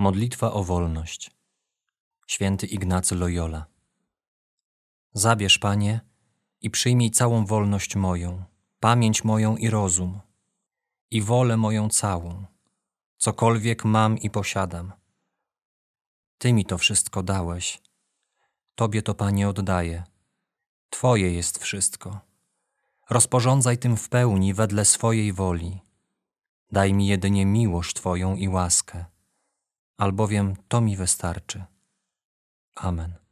Modlitwa o wolność. Święty Ignacy Loyola. Zabierz, Panie, i przyjmij całą wolność moją, pamięć moją i rozum, i wolę moją całą, cokolwiek mam i posiadam. Ty mi to wszystko dałeś. Tobie to, Panie, oddaję. Twoje jest wszystko. Rozporządzaj tym w pełni wedle swojej woli. Daj mi jedynie miłość Twoją i łaskę albowiem to mi wystarczy. Amen.